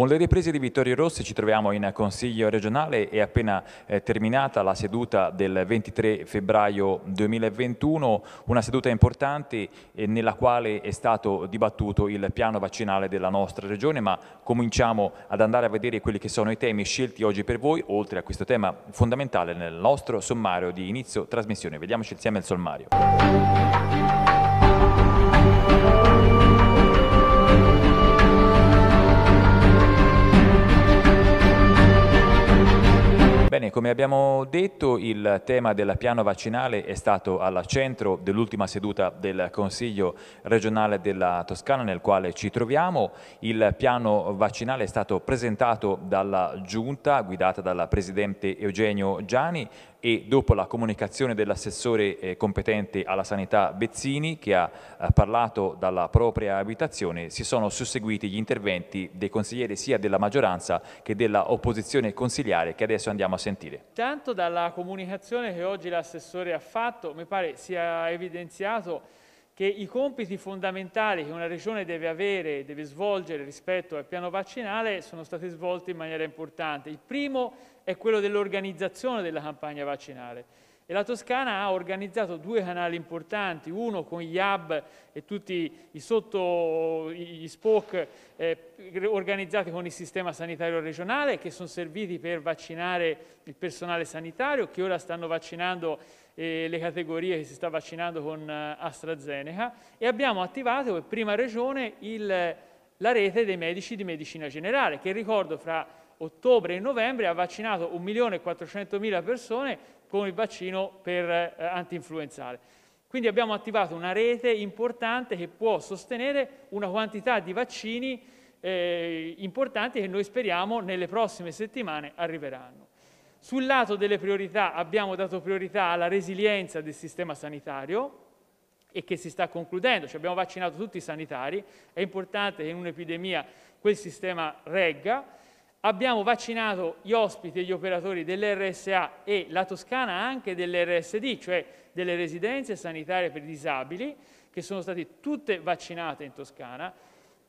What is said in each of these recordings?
Con le riprese di Vittorio Rossi ci troviamo in Consiglio regionale e appena eh, terminata la seduta del 23 febbraio 2021, una seduta importante eh, nella quale è stato dibattuto il piano vaccinale della nostra regione, ma cominciamo ad andare a vedere quelli che sono i temi scelti oggi per voi, oltre a questo tema fondamentale nel nostro sommario di inizio trasmissione. Vediamoci insieme il sommario. Bene, come abbiamo detto il tema del piano vaccinale è stato al centro dell'ultima seduta del Consiglio regionale della Toscana nel quale ci troviamo. Il piano vaccinale è stato presentato dalla Giunta guidata dal Presidente Eugenio Gianni, e dopo la comunicazione dell'assessore eh, competente alla sanità Bezzini che ha eh, parlato dalla propria abitazione si sono susseguiti gli interventi dei consiglieri sia della maggioranza che della opposizione consigliare che adesso andiamo a sentire sentire. Tanto dalla comunicazione che oggi l'assessore ha fatto, mi pare sia evidenziato che i compiti fondamentali che una regione deve avere, e deve svolgere rispetto al piano vaccinale sono stati svolti in maniera importante. Il primo è quello dell'organizzazione della campagna vaccinale. E la Toscana ha organizzato due canali importanti, uno con gli hub e tutti i sotto, gli spoke eh, organizzati con il sistema sanitario regionale che sono serviti per vaccinare il personale sanitario, che ora stanno vaccinando eh, le categorie che si sta vaccinando con eh, AstraZeneca e abbiamo attivato per prima regione il la rete dei medici di medicina generale, che ricordo fra ottobre e novembre ha vaccinato 1.400.000 persone con il vaccino per eh, antinfluenzale. Quindi abbiamo attivato una rete importante che può sostenere una quantità di vaccini eh, importanti che noi speriamo nelle prossime settimane arriveranno. Sul lato delle priorità abbiamo dato priorità alla resilienza del sistema sanitario e che si sta concludendo, cioè abbiamo vaccinato tutti i sanitari, è importante che in un'epidemia quel sistema regga, abbiamo vaccinato gli ospiti e gli operatori dell'RSA e la Toscana anche dell'RSD, cioè delle residenze sanitarie per disabili, che sono state tutte vaccinate in Toscana.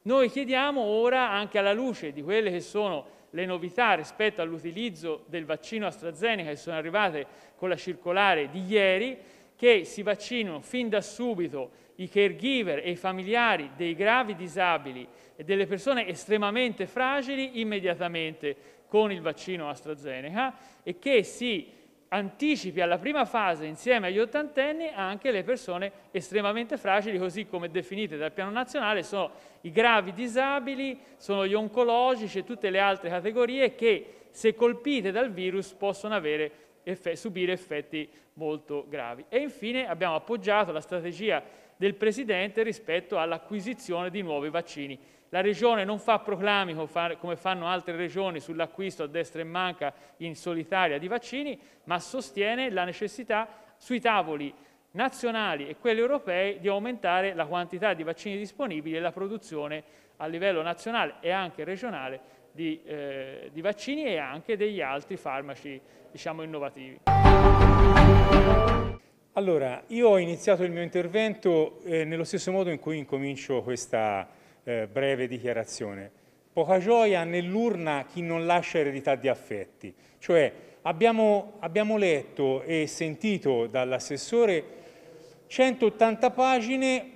Noi chiediamo ora, anche alla luce di quelle che sono le novità rispetto all'utilizzo del vaccino AstraZeneca che sono arrivate con la circolare di ieri, che si vaccinino fin da subito i caregiver e i familiari dei gravi disabili e delle persone estremamente fragili immediatamente con il vaccino AstraZeneca e che si anticipi alla prima fase insieme agli ottantenni anche le persone estremamente fragili, così come definite dal piano nazionale, sono i gravi disabili, sono gli oncologici e tutte le altre categorie che se colpite dal virus possono avere eff subire effetti molto gravi. E infine abbiamo appoggiato la strategia del Presidente rispetto all'acquisizione di nuovi vaccini. La Regione non fa proclami come fanno altre regioni sull'acquisto a destra e manca in solitaria di vaccini, ma sostiene la necessità sui tavoli nazionali e quelli europei di aumentare la quantità di vaccini disponibili e la produzione a livello nazionale e anche regionale di, eh, di vaccini e anche degli altri farmaci diciamo, innovativi. Allora, io ho iniziato il mio intervento eh, nello stesso modo in cui incomincio questa eh, breve dichiarazione. Poca gioia nell'urna chi non lascia eredità di affetti. Cioè, abbiamo, abbiamo letto e sentito dall'assessore 180 pagine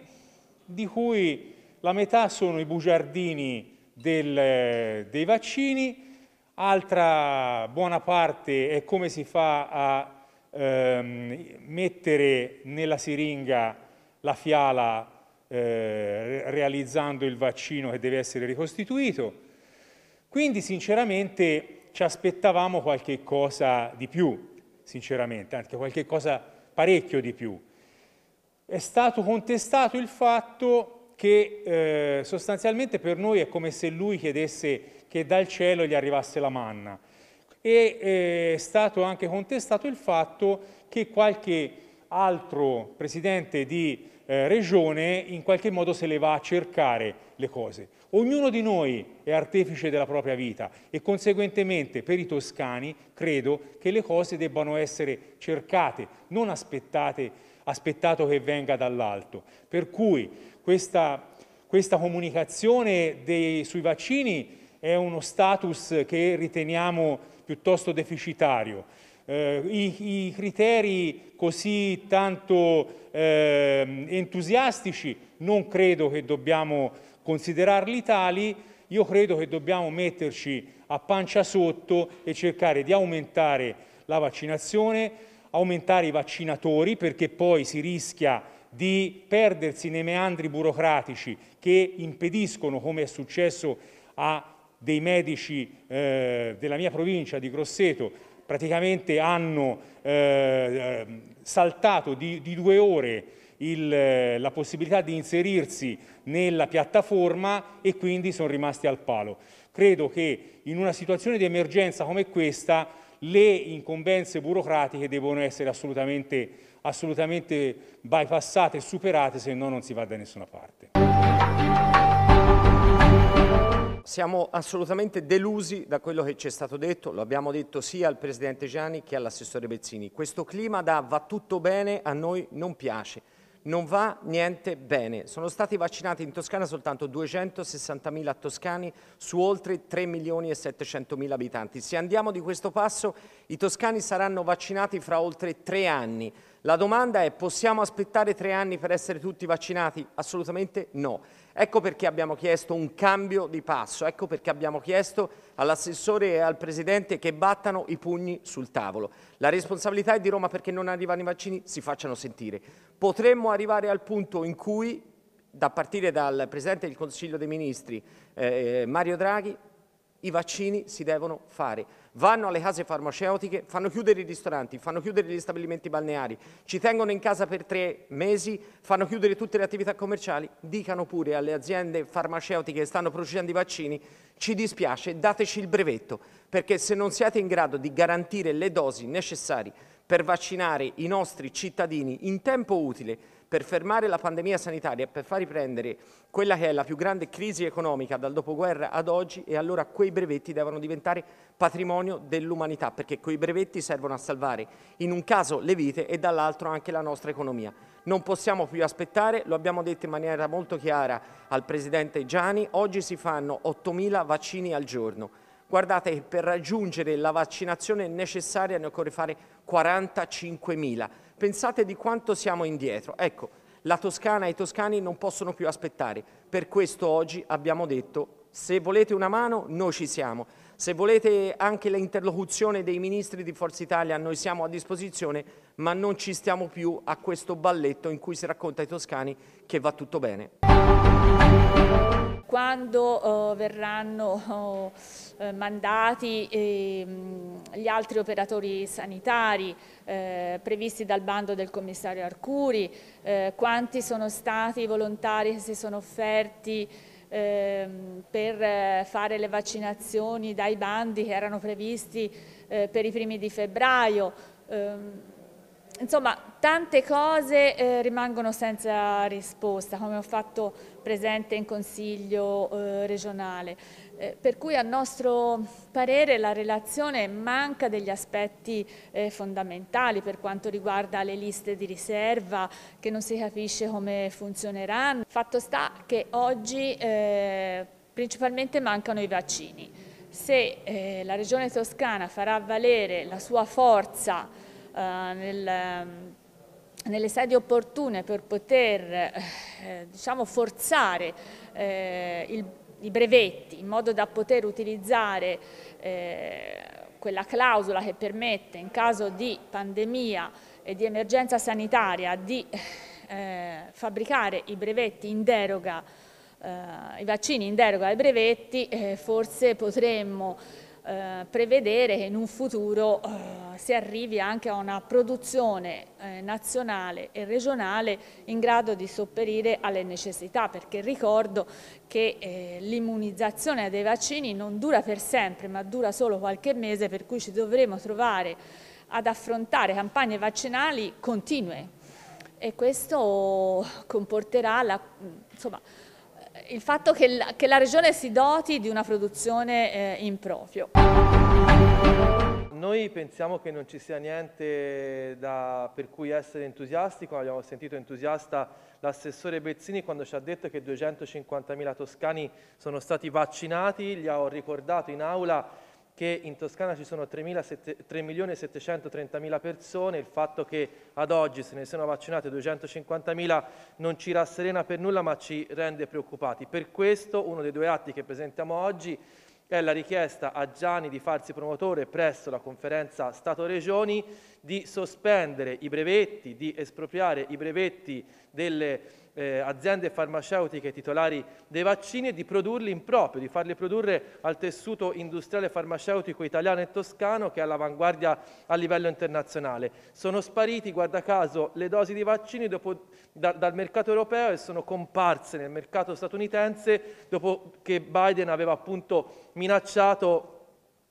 di cui la metà sono i bugiardini del, dei vaccini, altra buona parte è come si fa a ehm, mettere nella siringa la fiala eh, realizzando il vaccino che deve essere ricostituito. Quindi sinceramente ci aspettavamo qualche cosa di più, sinceramente, anche qualche cosa parecchio di più. È stato contestato il fatto che eh, sostanzialmente per noi è come se lui chiedesse che dal cielo gli arrivasse la manna. E eh, è stato anche contestato il fatto che qualche altro presidente di eh, regione in qualche modo se le va a cercare le cose. Ognuno di noi è artefice della propria vita e conseguentemente per i toscani credo che le cose debbano essere cercate, non aspettate aspettato che venga dall'alto. Per cui questa, questa comunicazione dei, sui vaccini è uno status che riteniamo piuttosto deficitario. Eh, i, i, criteri così tanto eh, entusiastici non credo che dobbiamo considerarli tali, io credo che dobbiamo metterci a pancia sotto e cercare di aumentare la vaccinazione, aumentare i vaccinatori perché poi si rischia di perdersi nei meandri burocratici che impediscono, come è successo a dei medici eh, della mia provincia di Grosseto, praticamente hanno eh, ehm, saltato di, di, due ore il, eh, la possibilità di inserirsi nella piattaforma e quindi sono rimasti al palo. Credo che in una situazione di emergenza come questa le incombenze burocratiche devono essere assolutamente, assolutamente bypassate e superate, se no non si va da nessuna parte. Siamo assolutamente delusi da quello che ci è stato detto, lo abbiamo detto sia al Presidente Gianni che all'assessore Bezzini. Questo clima da va tutto bene a noi non piace non va niente bene. Sono stati vaccinati in Toscana soltanto 260.000 toscani su oltre 3 milioni e 700.000 abitanti. Se andiamo di questo passo, i toscani saranno vaccinati fra oltre tre anni. La domanda è possiamo aspettare tre anni per essere tutti vaccinati? Assolutamente no. Ecco perché abbiamo chiesto un cambio di passo, ecco perché abbiamo chiesto all'assessore e al Presidente che battano i pugni sul tavolo. La responsabilità è di Roma perché non arrivano i vaccini, si facciano sentire. Potremmo arrivare al punto in cui, da partire dal Presidente del Consiglio dei Ministri, eh, Mario Draghi, i vaccini si devono fare vanno alle case farmaceutiche, fanno chiudere i ristoranti, fanno chiudere gli stabilimenti balneari, ci tengono in casa per tre mesi, fanno chiudere tutte le attività commerciali, dicano pure alle aziende farmaceutiche che stanno producendo i vaccini, ci dispiace, dateci il brevetto, perché se non siete in grado di garantire le dosi necessarie per vaccinare i nostri cittadini in tempo utile, per fermare la pandemia sanitaria e per far riprendere quella che è la più grande crisi economica dal dopoguerra ad oggi e allora quei brevetti devono diventare patrimonio dell'umanità perché quei brevetti servono a salvare in un caso le vite e dall'altro anche la nostra economia. Non possiamo più aspettare, lo abbiamo detto in maniera molto chiara al Presidente Gianni, oggi si fanno 8.000 vaccini al giorno. Guardate che per raggiungere la vaccinazione necessaria ne occorre fare 45.000. Pensate di quanto siamo indietro. Ecco, la Toscana e i toscani non possono più aspettare. Per questo oggi abbiamo detto se volete una mano noi ci siamo, se volete anche l'interlocuzione dei ministri di Forza Italia noi siamo a disposizione, ma non ci stiamo più a questo balletto in cui si racconta ai toscani che va tutto bene quando eh, verranno eh, mandati ehm, gli altri operatori sanitari eh, previsti dal bando del commissario Arcuri, quanti sono stati i volontari che si sono offerti ehm, per fare le vaccinazioni dai bandi che erano previsti per i primi di febbraio. Ehm, insomma, tante cose eh, rimangono senza risposta, come ho fatto presente in Consiglio eh, regionale, eh, per cui a nostro parere la relazione manca degli aspetti eh, fondamentali per quanto riguarda le liste di riserva, che non si capisce come funzioneranno. Fatto sta che oggi eh, principalmente mancano i vaccini. Se eh, la Regione Toscana farà valere la sua forza eh, nel, ehm, nelle sedi opportune per poter eh, eh, diciamo, forzare il, i brevetti in modo da poter utilizzare quella clausola che permette in caso di pandemia e di emergenza sanitaria di eh, fabbricare i brevetti in deroga, eh, i vaccini in deroga ai brevetti, eh, forse potremmo eh, prevedere che in un futuro eh, si arrivi anche a una produzione eh, nazionale e regionale in grado di sopperire alle necessità, perché ricordo che eh, l'immunizzazione dei vaccini non dura per sempre, ma dura solo qualche mese, per cui ci dovremo trovare ad affrontare campagne vaccinali continue e questo comporterà la, insomma, il fatto che la, che la, regione si doti di una produzione eh, in proprio. Noi pensiamo che non ci sia niente da, per cui essere entusiasti, come abbiamo sentito entusiasta l'assessore Bezzini quando ci ha detto che 250.000 toscani sono stati vaccinati, gli ho ricordato in aula che in Toscana ci sono 3.730.000 persone, il fatto che ad oggi se ne siano vaccinate 250.000 non ci rasserena per nulla ma ci rende preoccupati. Per questo uno dei due atti che presentiamo oggi è la richiesta a Gianni di farsi promotore presso la conferenza Stato-Regioni di sospendere i brevetti, di espropriare i brevetti delle eh, aziende farmaceutiche titolari dei vaccini e di produrli in proprio, di farli produrre al tessuto industriale farmaceutico italiano e toscano che è all'avanguardia a livello internazionale. Sono spariti, guarda caso, le dosi di vaccini dopo, da, dal mercato europeo e sono comparse nel mercato statunitense dopo che Biden aveva appunto minacciato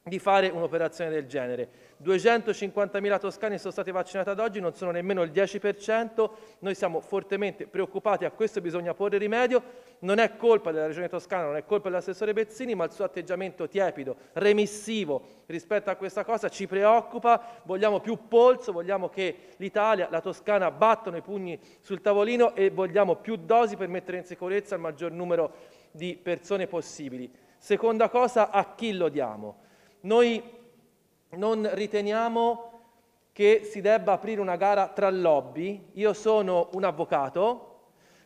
di fare un'operazione del genere. 250.000 toscani sono stati vaccinati ad oggi, non sono nemmeno il 10%, noi siamo fortemente preoccupati, a questo bisogna porre rimedio, non è colpa della Regione Toscana, non è colpa dell'assessore Bezzini, ma il suo atteggiamento tiepido, remissivo rispetto a questa cosa ci preoccupa, vogliamo più polso, vogliamo che l'Italia, la Toscana battano i pugni sul tavolino e vogliamo più dosi per mettere in sicurezza il maggior numero di persone possibili. Seconda cosa, a chi lo diamo? Noi non riteniamo che si debba aprire una gara tra lobby. Io sono un avvocato,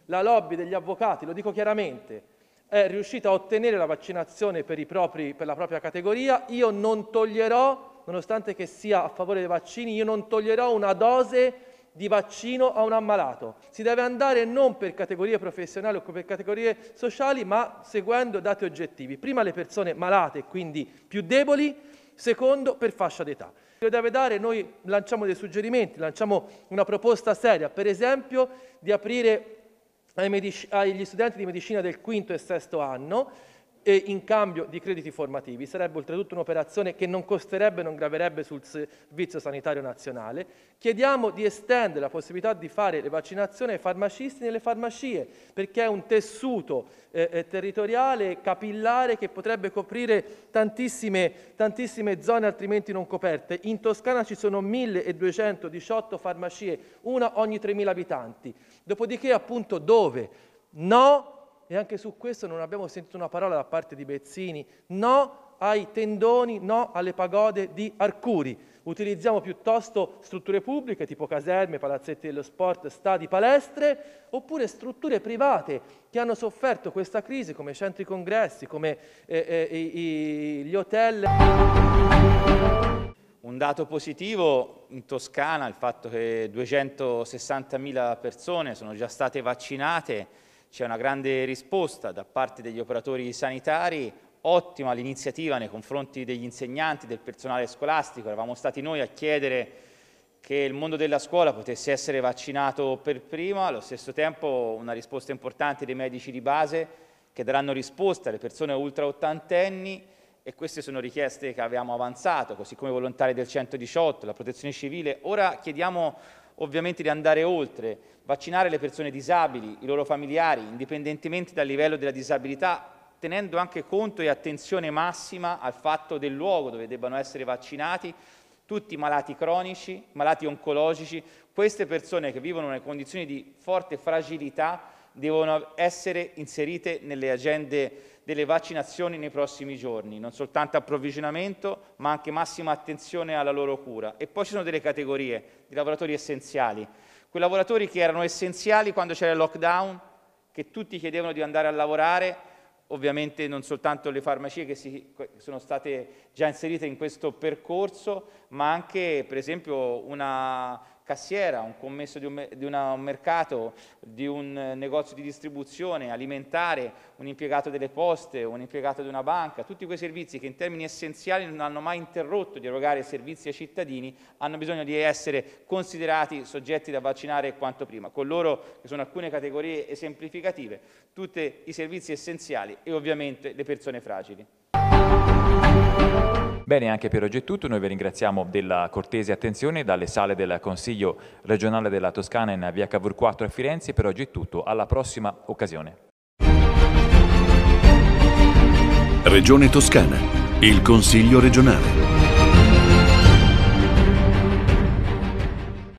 la lobby degli avvocati, lo dico chiaramente, è riuscita a ottenere la vaccinazione per, propri, per la propria categoria. Io non toglierò, nonostante che sia a favore dei vaccini, io non toglierò una dose di vaccino a un ammalato. Si deve andare non per categorie professionali o per categorie sociali, ma seguendo dati oggettivi. Prima le persone malate, quindi più deboli, secondo per fascia d'età. Lo deve dare, noi lanciamo dei suggerimenti, lanciamo una proposta seria, per esempio di aprire agli studenti di medicina del quinto e sesto anno in cambio di crediti formativi. Sarebbe oltretutto un'operazione che non costerebbe non graverebbe sul Servizio Sanitario Nazionale. Chiediamo di estendere la possibilità di fare le vaccinazioni ai farmacisti nelle farmacie, perché è un tessuto eh, eh territoriale, capillare, che potrebbe coprire tantissime, tantissime zone altrimenti non coperte. In Toscana ci sono 1218 farmacie, una ogni 3.000 abitanti. Dopodiché appunto dove? No e anche su questo non abbiamo sentito una parola da parte di Bezzini, no ai tendoni, no alle pagode di Arcuri. Utilizziamo piuttosto strutture pubbliche tipo caserme, palazzetti dello sport, stadi, palestre, oppure strutture private che hanno sofferto questa crisi come centri congressi, come eh, eh, i, gli hotel. Un dato positivo in Toscana, il fatto che 260.000 persone sono già state vaccinate c'è una grande risposta da parte degli operatori sanitari, ottima l'iniziativa nei confronti degli insegnanti, del personale scolastico, eravamo stati noi a chiedere che il mondo della scuola potesse essere vaccinato per prima, allo stesso tempo una risposta importante dei medici di base che daranno risposta alle persone ultra ottantenni e queste sono richieste che abbiamo avanzato, così come volontari del 118, la protezione civile. Ora chiediamo ovviamente di andare oltre, vaccinare le persone disabili, i loro familiari, indipendentemente dal livello della disabilità, tenendo anche conto e attenzione massima al fatto del luogo dove debbano essere vaccinati tutti i malati cronici, malati oncologici, queste persone che vivono in condizioni di forte fragilità devono essere inserite nelle agende delle vaccinazioni nei prossimi giorni, non soltanto approvvigionamento, ma anche massima attenzione alla loro cura. E poi ci sono delle categorie di lavoratori essenziali, quei lavoratori che erano essenziali quando c'era il lockdown, che tutti chiedevano di andare a lavorare, ovviamente non soltanto le farmacie che si, sono state già inserite in questo percorso, ma anche per esempio una cassiera, un commesso di un, di una, un mercato, di un eh, negozio di distribuzione alimentare, un impiegato delle poste, un impiegato di una banca, tutti quei servizi che in termini essenziali non hanno mai interrotto di erogare servizi ai cittadini, hanno bisogno di essere considerati soggetti da vaccinare quanto prima, con loro che sono alcune categorie esemplificative, tutti i servizi essenziali e ovviamente le persone fragili. Bene, anche per oggi è tutto. Noi vi ringraziamo della cortese attenzione dalle sale del Consiglio regionale della Toscana in via Cavour 4 a Firenze. Per oggi è tutto. Alla prossima occasione. Regione Toscana, il Consiglio regionale.